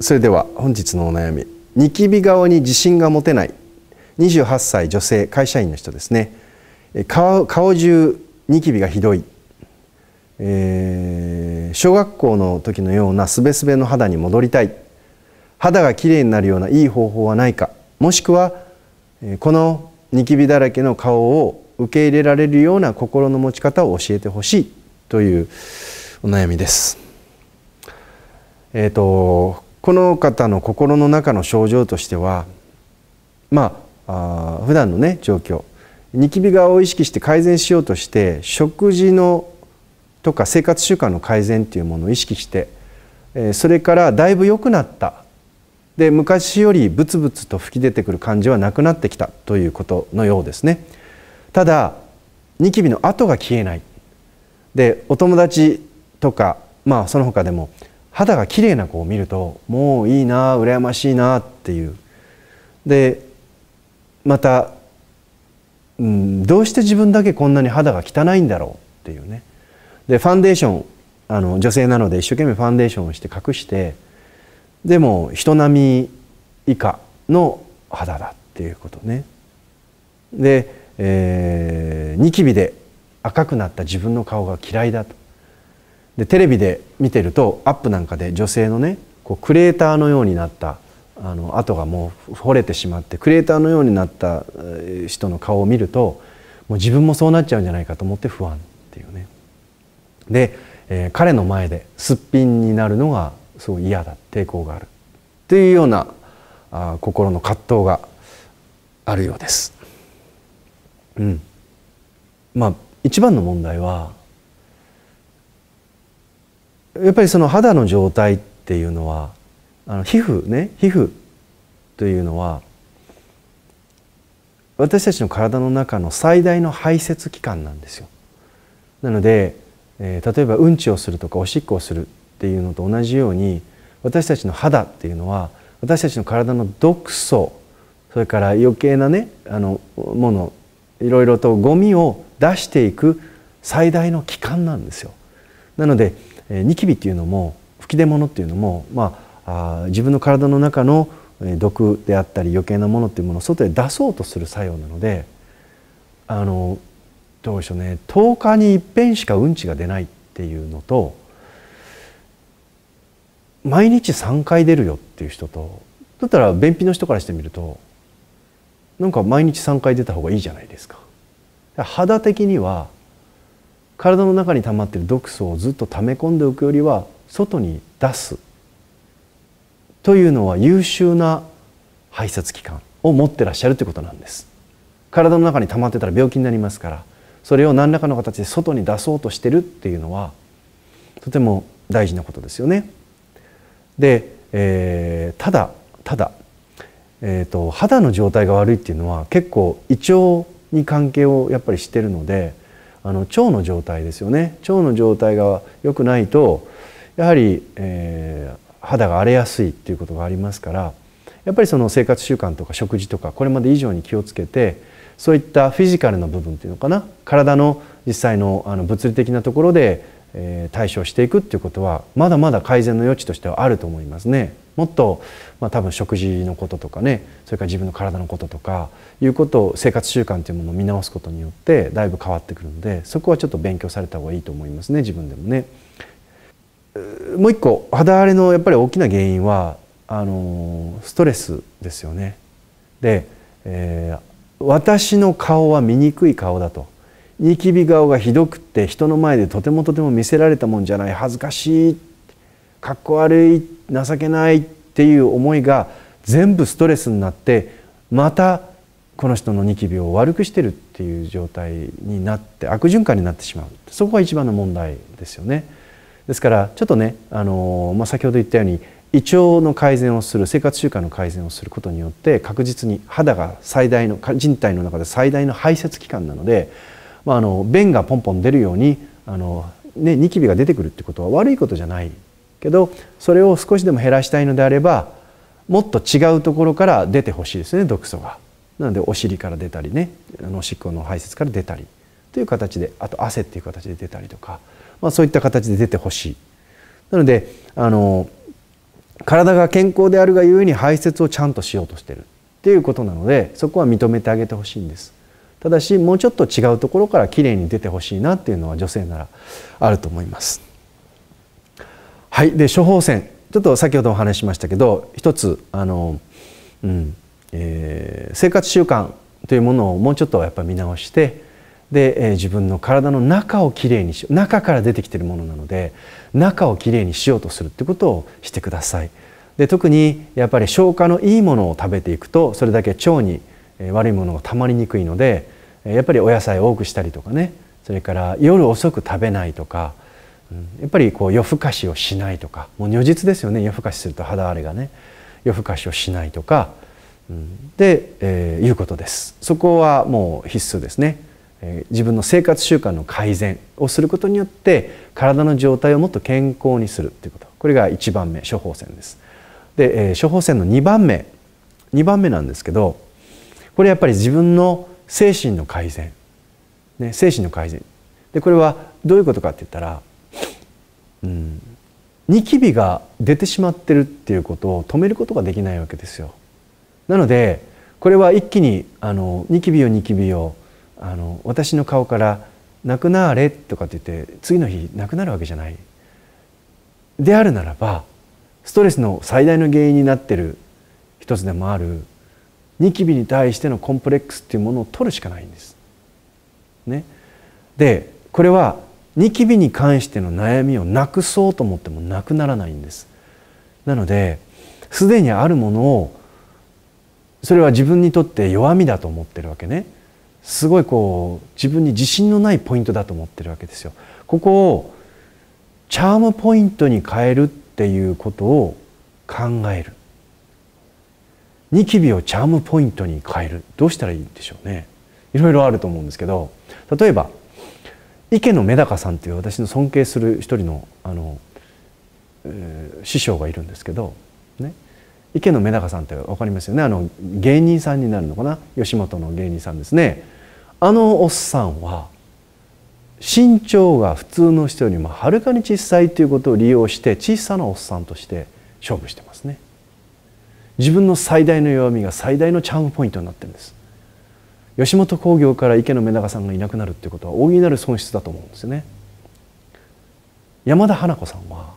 それでは本日のお悩みニキビ顔に自信が持てない28歳女性会社員の人ですね顔顔中ニキビがひどい、えー、小学校の時のようなすべすべの肌に戻りたい肌がきれいになるようないい方法はないかもしくはこのニキビだらけの顔を受け入れられるような心の持ち方を教えてほしいというお悩みです。えーと、この方の心の中の症状としてはまああ普段のね状況ニキビ側を意識して改善しようとして食事のとか生活習慣の改善っていうものを意識してそれからだいぶ良くなったで昔よりブツブツと吹き出てくる感じはなくなってきたということのようですね。ただニキビの跡が消えないでお友達とかまあその他でも肌が綺麗な子を見るともういいな羨ましいなっていうでまた、うん、どうして自分だけこんなに肌が汚いんだろうっていうねでファンデーションあの女性なので一生懸命ファンデーションをして隠してでも人並み以下の肌だっていうことねでえー、ニキビで赤くなった自分の顔が嫌いだとでテレビで見てるとアップなんかで女性のねこうクレーターのようになったあの跡がもう掘れてしまってクレーターのようになった人の顔を見るともう自分もそうなっちゃうんじゃないかと思って不安っていうねで、えー、彼の前ですっぴんになるのがすごい嫌だ抵抗があるっていうようなあ心の葛藤があるようです。うんまあ一番の問題はやっぱりその肌の状態っていうのはあの皮膚ね皮膚というのは私たちの体の中の最大の排泄器官なんですよ。なので、えー、例えばうんちをするとかおしっこをするっていうのと同じように私たちの肌っていうのは私たちの体の毒素それから余計なねあのものいろいろとゴミを出していく最大の機関なんですよ。なので、えニキビっていうのも吹き出物っていうのも、まあ、あ自分の体の中の毒であったり余計なものっていうものを外へ出そうとする作用なのであのどうでしょうね10日にいっぺんしかうんちが出ないっていうのと毎日3回出るよっていう人とだったら便秘の人からしてみるとなんか毎日3回出た方がいいじゃないですか肌的には体の中に溜まっている毒素をずっと溜め込んでおくよりは外に出すというのは優秀な排泄器官を持ってらっしゃるということなんです体の中に溜まってたら病気になりますからそれを何らかの形で外に出そうとしてるっていうのはとても大事なことですよねで、えー、ただただえーと、肌の状態が悪いっていうのは結構胃腸に関係をやっぱりしてるのであの腸の状態ですよね腸の状態が良くないとやはり、えー、肌が荒れやすいっていうことがありますからやっぱりその生活習慣とか食事とかこれまで以上に気をつけてそういったフィジカルな部分っていうのかな体の実際のあの物理的なところで、えー、対処していくっていうことはまだまだ改善の余地としてはあると思いますね。もっと、まあ、多分食事のこととかねそれから自分の体のこととかいうことを生活習慣というものを見直すことによってだいぶ変わってくるのでそこはちょっと勉強された方がいいと思いますね自分でもね。もう一個肌荒れのやっぱり大きな原因はあのストレスですよね。で、えー、私の顔は醜い顔だと。ニキビ顔がひどくって人の前でとてもとても見せられたもんじゃない恥ずかしいっかっこ悪い情けないっていう思いが全部ストレスになってまたこの人のニキビを悪くしてるっていう状態になって悪循環になってしまうそこが一番の問題ですよね。ですからちょっとね、あのまあ、先ほど言ったように胃腸の改善をする生活習慣の改善をすることによって確実に肌が最大の人体の中で最大の排泄器官なので、まあ、あの便がポンポン出るようにあの、ね、ニキビが出てくるってことは悪いことじゃないけどそれを少しでも減らしたいのであればもっと違うところから出てほしいですね毒素が。なのでお尻から出たりねおしっこの排泄から出たりという形であと汗っていう形で出たりとか、まあ、そういった形で出てほしい。なのであの体が健康であるがゆえに排泄をちゃんとしようとしてるっていうことなのでそこは認めてあげてほしいんです。ただしもうちょっと違うところからきれいに出てほしいなっていうのは女性ならあると思います。はいで処方箋ちょっと先ほどお話ししましたけど一つあの、うんえー、生活習慣というものをもうちょっとやっぱ見直してで、えー、自分の体の中をきれいにし中から出てきてるものなので中をきれいにしようとするってことをしてください。で特にやっぱり消化のいいものを食べていくとそれだけ腸に悪いものがたまりにくいのでやっぱりお野菜を多くしたりとかねそれから夜遅く食べないとかやっぱりこう夜更かしをしないとかもう如実ですよね夜更かしすると肌荒れがね夜更かしをしないとか、うん、で、えー、いうことですそこはもう必須ですね、えー、自分の生活習慣の改善をすることによって体の状態をもっと健康にするっていうことこれが1番目処方箋ですで、えー、処方箋の2番目2番目なんですけどこれやっぱり自分の精神の改善、ね、精神の改善でこれはどういうことかって言ったらうん、ニキビが出てしまってるっていうことを止めることができないわけですよ。なのでこれは一気にあのニキビをニキビをあの私の顔からなくなれとかって言って次の日なくなるわけじゃない。であるならばストレスの最大の原因になってる一つでもあるニキビに対してのコンプレックスっていうものを取るしかないんです。ね、でこれはニキビに関しての悩みをなくそうと思ってもなくならないんですなのですでにあるものをそれは自分にとって弱みだと思ってるわけねすごいこう自分に自信のないポイントだと思ってるわけですよここをチャームポイントに変えるっていうことを考えるニキビをチャームポイントに変えるどうしたらいいんでしょうねいろいろあると思うんですけど例えば池野メダカさんという私の尊敬する一人のあの、えー、師匠がいるんですけど、ね、池野メダカさんって分かりますよねあの芸人さんになるのかな吉本の芸人さんですね。あのおっさんは身長が普通の人よりもはるかに小さいということを利用して小さなおっさんとして勝負してますね。自分の最大の弱みが最大のチャームポイントになってるんです。吉本興業から池野目長さんがいなくなるっていうことは大いなる損失だと思うんですよね。山田花子さんは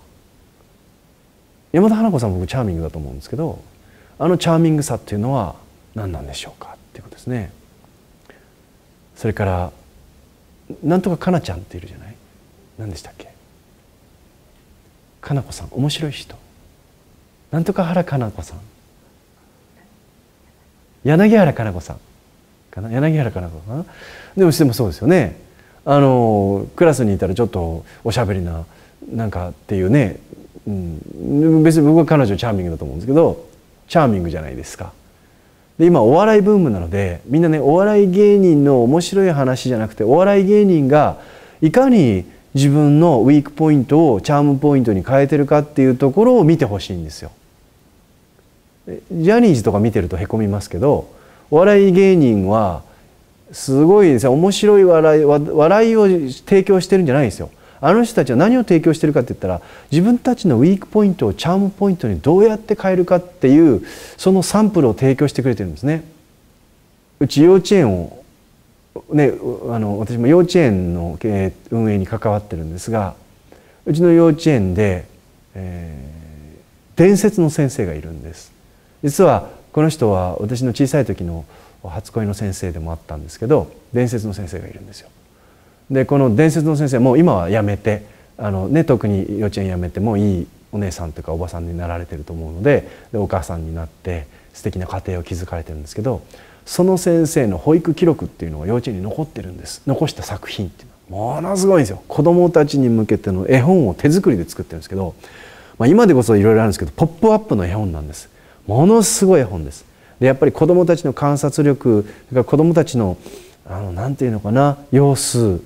山田花子さん僕チャーミングだと思うんですけどあのチャーミングさっていうのは何なんでしょうかっていうことですね。それからなんとかかなちゃんっているじゃない何でしたっけかな子さん面白い人なんとか原かな子さん柳原かな子さんかな柳原かなかなでもそうですよねあのクラスにいたらちょっとおしゃべりななんかっていうね、うん、別に僕は彼女チャーミングだと思うんですけどチャーミングじゃないですか。で今お笑いブームなのでみんなねお笑い芸人の面白い話じゃなくてお笑い芸人がいかに自分のウィークポイントをチャームポイントに変えてるかっていうところを見てほしいんですよ。ジャニーズとか見てるとへこみますけどお笑い芸人はすごいですね面白い笑い笑いを提供してるんじゃないんですよ。あの人たちは何を提供してるかって言ったら自分たちのウィークポイントをチャームポイントにどうやって変えるかっていうそのサンプルを提供してくれてるんですね。うち幼稚園をね、あの私も幼稚園の運営に関わってるんですがうちの幼稚園で、えー、伝説の先生がいるんです実はこの人は私の小さい時の初恋の先生でもあったんですけど伝説の先生がいるんですよ。でこの伝説の先生もう今は辞めてあの、ね、特に幼稚園辞めてもいいお姉さんとかおばさんになられてると思うのででお母さんになって素敵な家庭を築かれてるんですけどその先生の保育記録っていうのが幼稚園に残ってるんです残した作品っていうのはものすごいんですよ子どもたちに向けての絵本を手作りで作ってるんですけど、まあ、今でこそいろいろあるんですけどポップアップの絵本なんですものすごい本です。でやっぱり子どもたちの観察力それから子どもたちのあのなんていうのかな様子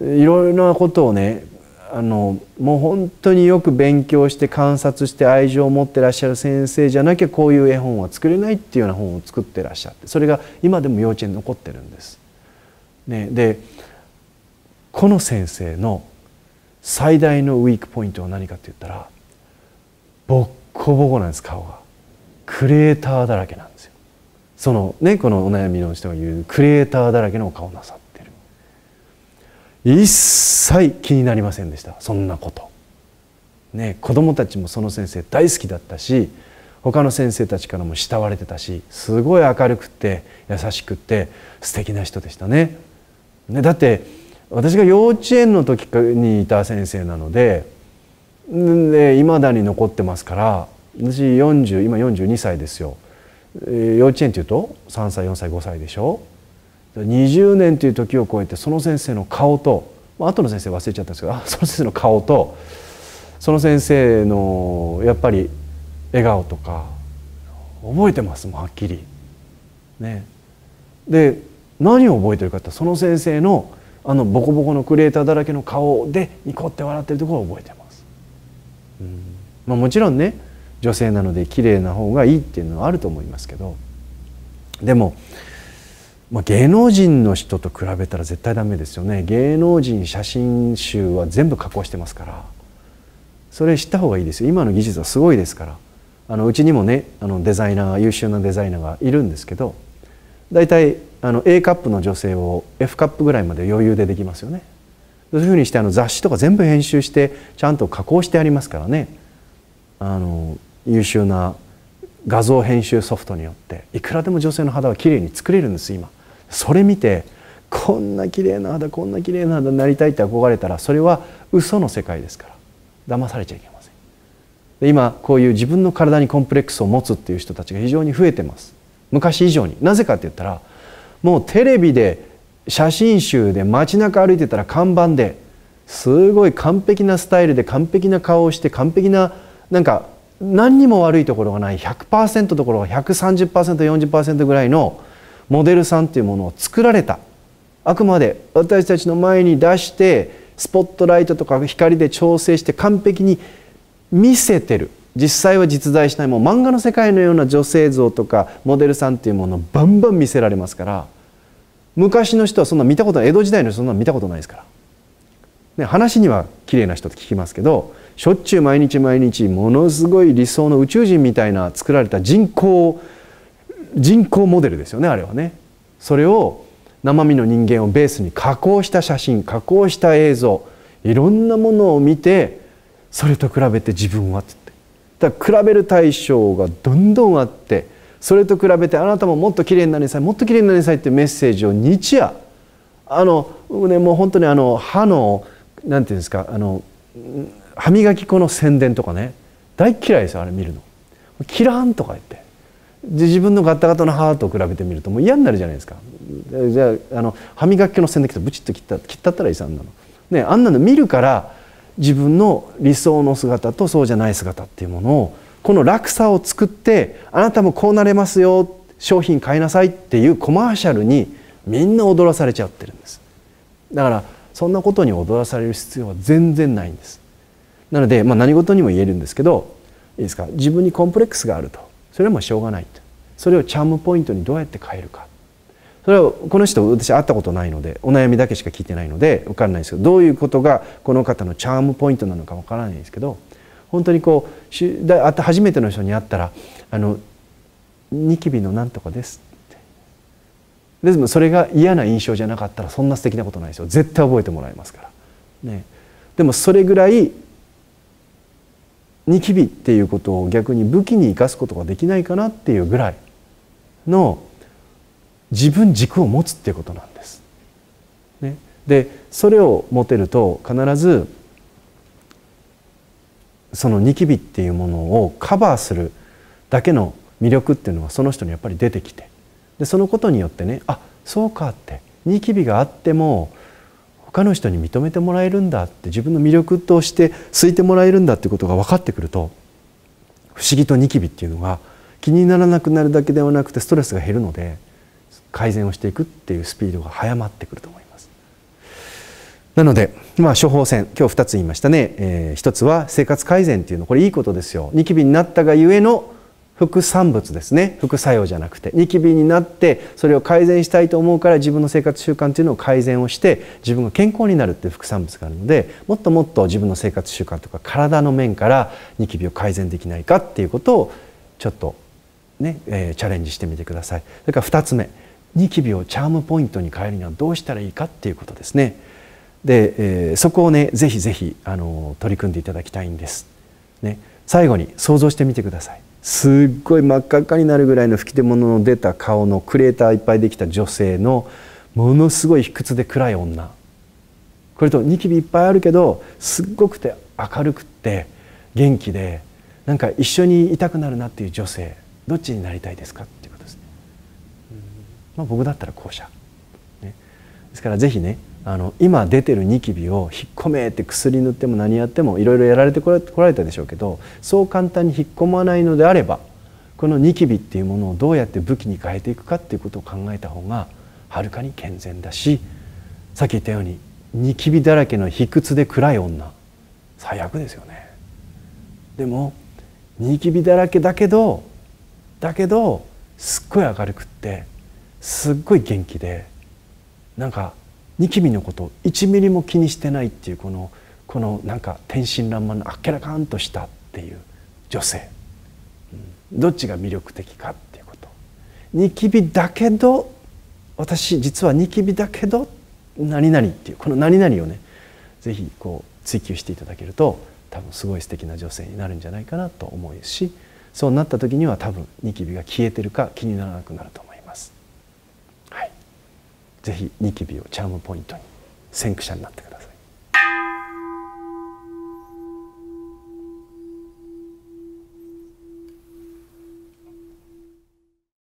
いろいろなことをねあのもう本当によく勉強して観察して愛情を持ってらっしゃる先生じゃなきゃこういう絵本は作れないっていうような本を作ってらっしゃってそれが今でも幼稚園に残ってるんです。ね、でこの先生の最大のウィークポイントは何かって言ったらボッコボコなんです顔が。クレーターだらけなんですよそのねこのお悩みの人が言うクレーターだらけの顔なさってる一切気になりませんでしたそんなことね子供たちもその先生大好きだったし他の先生たちからも慕われてたしすごい明るくって優しくって素敵な人でしたね。ねだって私が幼稚園の時にいた先生なのでいまだに残ってますから私40今42歳ですよ、えー、幼稚園っていうと3歳4歳5歳でしょ20年という時を超えてその先生の顔と、まあ後の先生忘れちゃったんですけどその先生の顔とその先生のやっぱり笑顔とか覚えてますもんはっきり。ね、で何を覚えてるかってその先生のあのボコボコのクレーターだらけの顔でニコって笑ってるところを覚えてます。うんまあ、もちろんね女性なので綺麗な方がいいっていうのはあると思いますけどでも、まあ、芸能人の人と比べたら絶対ダメですよね芸能人写真集は全部加工してますからそれ知った方がいいですよ今の技術はすごいですからあのうちにもねあのデザイナー優秀なデザイナーがいるんですけど大体あの A カップの女性を F カップぐらいまで余裕でできますよねそういうふうにしてあの雑誌とか全部編集してちゃんと加工してありますからねあの優秀な画像編集ソフトによっていくらでも女性の肌は綺麗に作れるんです今それ見てこんな綺麗な肌こんな綺麗な肌になりたいって憧れたらそれは嘘の世界ですから騙されちゃいけませんで今こういう自分の体にコンプレックスを持つっていう人たちが非常に増えてます昔以上になぜかって言ったらもうテレビで写真集で街中歩いてたら看板ですごい完璧なスタイルで完璧な顔をして完璧ななんか何にも悪いところがない100%ところが 130%40% ぐらいのモデルさんというものを作られたあくまで私たちの前に出してスポットライトとか光で調整して完璧に見せてる実際は実在しないもう漫画の世界のような女性像とかモデルさんっていうものをバンバン見せられますから昔の人はそんな見たことない江戸時代の人はそんな見たことないですから、ね、話には綺麗な人って聞きますけどしょっちゅう毎日毎日ものすごい理想の宇宙人みたいな作られた人工人工モデルですよねあれはね。それを生身の人間をベースに加工した写真加工した映像いろんなものを見てそれと比べて自分はってだから比べる対象がどんどんあってそれと比べてあなたももっと綺麗になりなさいもっと綺麗になりなさいってメッセージを日夜あの、ね、もう本当にあの歯のなんていうんですかあの歯磨き粉の宣伝とかね大嫌いですよあれ見るの。キランとか言ってで自分のガタガタの歯と比べてみるともう嫌になるじゃないですかじゃああの歯磨き粉の宣伝来てブチッと切った切ったったらいいさんなの。ねあんなの見るから自分の理想の姿とそうじゃない姿っていうものをこの落差を作ってあなたもこうなれますよ商品買いなさいっていうコマーシャルにみんな踊らされちゃってるんですだからそんなことに踊らされる必要は全然ないんですなので、まあ、何事にも言えるんですけどいいですか自分にコンプレックスがあるとそれはもうしょうがないとそれをチャームポイントにどうやって変えるかそれはこの人私会ったことないのでお悩みだけしか聞いてないので分かんないですけどどういうことがこの方のチャームポイントなのか分からないですけど本当にこう初めての人に会ったら「あのニキビのなんとかです」ってでもそれが嫌な印象じゃなかったらそんな素敵なことないですよ絶対覚えてもらえますから。ね、でもそれぐらいニキビっていうことを逆に武器に生かすことができないかなっていうぐらいの自分軸を持つっていうことなんです。ね、でそれを持てると必ずそのニキビっていうものをカバーするだけの魅力っていうのはその人にやっぱり出てきてでそのことによってねあそうかってニキビがあっても他の人に認めてもらえるんだって自分の魅力として好いてもらえるんだってことが分かってくると不思議とニキビっていうのが気にならなくなるだけではなくてストレスが減るので改善をしていくっていうスピードが早まってくると思います。なので、まあ、処方箋今日2つ言いましたね、えー、1つは生活改善っていうのこれいいことですよニキビになったがゆえの副産物ですね副作用じゃなくてニキビになってそれを改善したいと思うから自分の生活習慣というのを改善をして自分が健康になるっていう副産物があるのでもっともっと自分の生活習慣とか体の面からニキビを改善できないかっていうことをちょっとね、えー、チャレンジしてみてくださいそれから2つ目ニキビをチャームポイントに変えるにはどうしたらいいかっていうことですねで、えー、そこをねぜひぜひあの取り組んでいただきたいんです、ね、最後に想像してみてくださいすっごい真っ赤っかになるぐらいの吹き出物の出た顔のクレーターいっぱいできた女性のものすごい卑屈で暗い女これとニキビいっぱいあるけどすっごくて明るくって元気でなんか一緒にいたくなるなっていう女性どっちになりたいですかっていうことですね。まあ、僕だったら後者、ね、ですからぜひねあの今出てるニキビを引っ込めって薬塗っても何やってもいろいろやられてこられたでしょうけどそう簡単に引っ込まないのであればこのニキビっていうものをどうやって武器に変えていくかっていうことを考えた方がはるかに健全だしさっき言ったようにニキビだらけの卑屈で暗い女最悪ですよね。でもニキビだらけだけどだけどすっごい明るくってすっごい元気でなんかニキビのこと1ミリも気にしてないっていうこのこのなんか天真爛漫のあっけらかんとしたっていう女性、うん、どっちが魅力的かっていうことニキビだけど私実はニキビだけど何々っていうこの何々をね是非こう追求していただけると多分すごい素敵な女性になるんじゃないかなと思うしそうなった時には多分ニキビが消えてるか気にならなくなると思います。ぜひニキビをチャームポイントに先駆者になってください